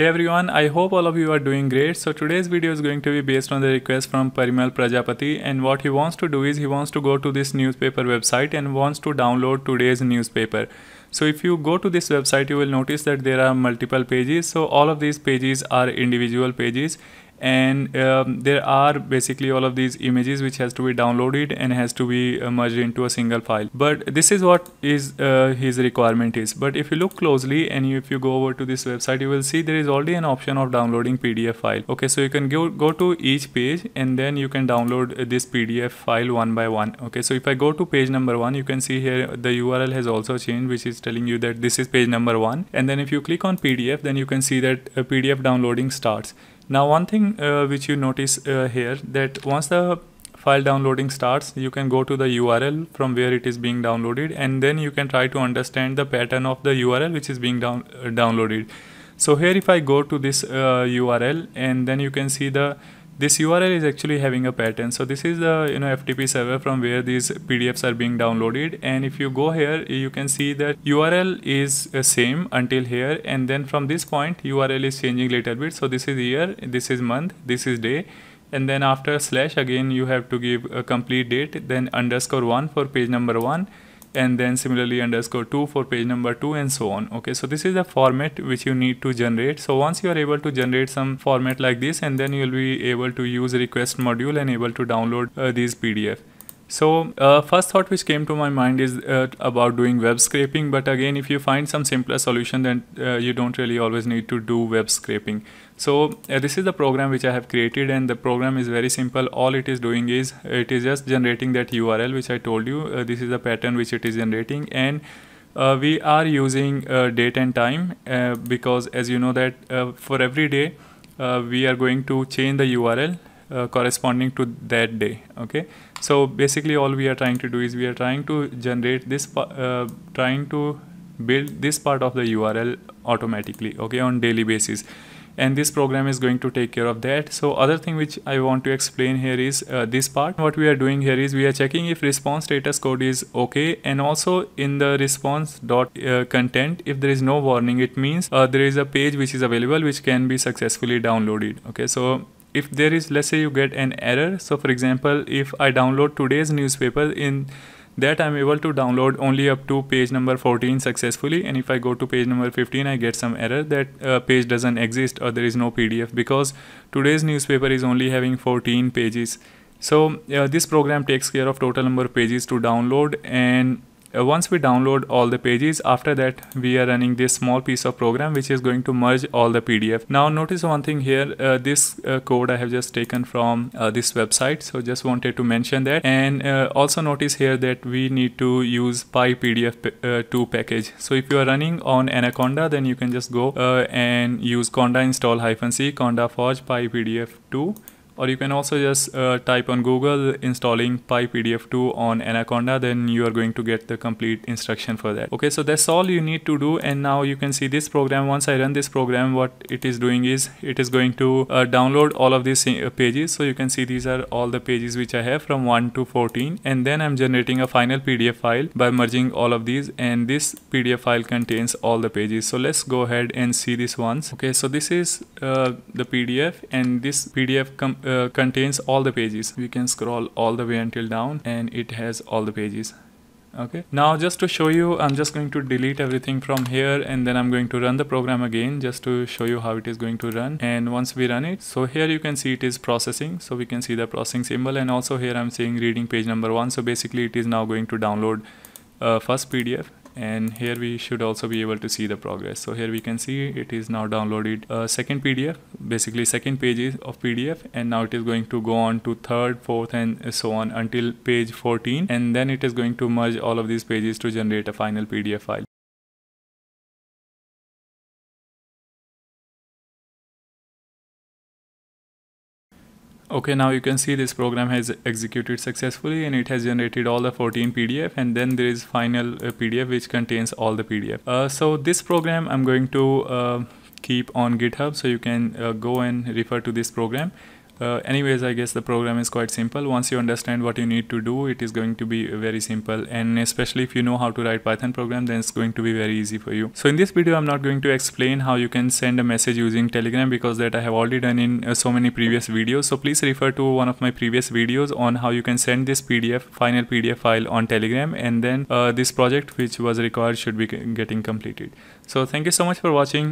Hey everyone, I hope all of you are doing great. So today's video is going to be based on the request from Parimal Prajapati and what he wants to do is he wants to go to this newspaper website and wants to download today's newspaper. So if you go to this website, you will notice that there are multiple pages. So all of these pages are individual pages and um, there are basically all of these images which has to be downloaded and has to be uh, merged into a single file but this is what is uh, his requirement is but if you look closely and if you go over to this website you will see there is already an option of downloading pdf file okay so you can go go to each page and then you can download this pdf file one by one okay so if i go to page number one you can see here the url has also changed which is telling you that this is page number one and then if you click on pdf then you can see that a uh, pdf downloading starts now one thing uh, which you notice uh, here that once the file downloading starts you can go to the URL from where it is being downloaded and then you can try to understand the pattern of the URL which is being down uh, downloaded so here if I go to this URL and then you can see the this url is actually having a pattern so this is the you know ftp server from where these pdfs are being downloaded and if you go here you can see that url is uh, same until here and then from this point url is changing little bit so this is year this is month this is day and then after slash again you have to give a complete date then underscore one for page number one and then similarly underscore 2 for page number 2 and so on okay so this is the format which you need to generate so once you are able to generate some format like this and then you will be able to use request module and able to download uh, these pdf so uh, first thought which came to my mind is uh, about doing web scraping. But again, if you find some simpler solution, then uh, you don't really always need to do web scraping. So uh, this is the program which I have created and the program is very simple. All it is doing is it is just generating that URL which I told you. Uh, this is the pattern which it is generating and uh, we are using date and time because as you know that for every day we are going to change the URL uh, corresponding to that day okay so basically all we are trying to do is we are trying to generate this uh, trying to build this part of the url automatically okay on daily basis and this program is going to take care of that so other thing which i want to explain here is uh, this part what we are doing here is we are checking if response status code is okay and also in the response dot uh, content if there is no warning it means uh, there is a page which is available which can be successfully downloaded okay so if there is let's say you get an error so for example if i download today's newspaper in that i'm able to download only up to page number 14 successfully and if i go to page number 15 i get some error that uh, page doesn't exist or there is no pdf because today's newspaper is only having 14 pages so uh, this program takes care of total number of pages to download and uh, once we download all the pages after that we are running this small piece of program which is going to merge all the pdf now notice one thing here uh, this uh, code i have just taken from uh, this website so just wanted to mention that and uh, also notice here that we need to use pypdf2 uh, package so if you are running on anaconda then you can just go and use conda install hyphen c conda forge pypdf2 or you can also just uh, type on Google installing PyPDF2 on Anaconda then you are going to get the complete instruction for that. Okay so that's all you need to do and now you can see this program once I run this program what it is doing is it is going to uh, download all of these uh, pages so you can see these are all the pages which I have from 1 to 14 and then I'm generating a final PDF file by merging all of these and this PDF file contains all the pages. So let's go ahead and see this once. Okay so this is uh, the PDF and this PDF com uh, uh, contains all the pages we can scroll all the way until down and it has all the pages okay now just to show you i'm just going to delete everything from here and then i'm going to run the program again just to show you how it is going to run and once we run it so here you can see it is processing so we can see the processing symbol and also here i'm saying reading page number one so basically it is now going to download uh, first pdf and here we should also be able to see the progress so here we can see it is now downloaded a uh, second pdf basically second pages of pdf and now it is going to go on to third fourth and so on until page 14 and then it is going to merge all of these pages to generate a final pdf file okay now you can see this program has executed successfully and it has generated all the 14 pdf and then there is final uh, pdf which contains all the pdf uh, so this program i'm going to uh, keep on github so you can uh, go and refer to this program uh, anyways, I guess the program is quite simple. Once you understand what you need to do, it is going to be very simple. And especially if you know how to write Python program, then it's going to be very easy for you. So in this video, I'm not going to explain how you can send a message using Telegram because that I have already done in uh, so many previous videos. So please refer to one of my previous videos on how you can send this PDF, final PDF file on Telegram. And then uh, this project which was required should be getting completed. So thank you so much for watching.